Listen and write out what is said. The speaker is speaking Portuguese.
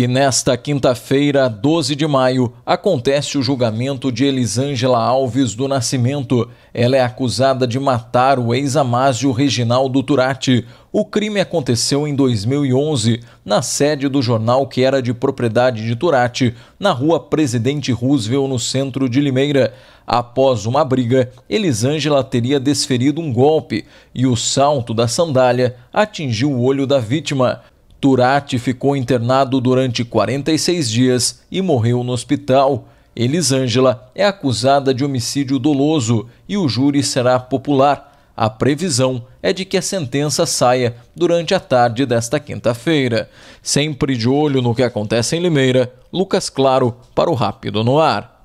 E nesta quinta-feira, 12 de maio, acontece o julgamento de Elisângela Alves do Nascimento. Ela é acusada de matar o ex-amásio Reginaldo Turati. O crime aconteceu em 2011, na sede do jornal que era de propriedade de Turati, na rua Presidente Roosevelt, no centro de Limeira. Após uma briga, Elisângela teria desferido um golpe e o salto da sandália atingiu o olho da vítima. Turati ficou internado durante 46 dias e morreu no hospital. Elisângela é acusada de homicídio doloso e o júri será popular. A previsão é de que a sentença saia durante a tarde desta quinta-feira. Sempre de olho no que acontece em Limeira, Lucas Claro para o Rápido no Ar.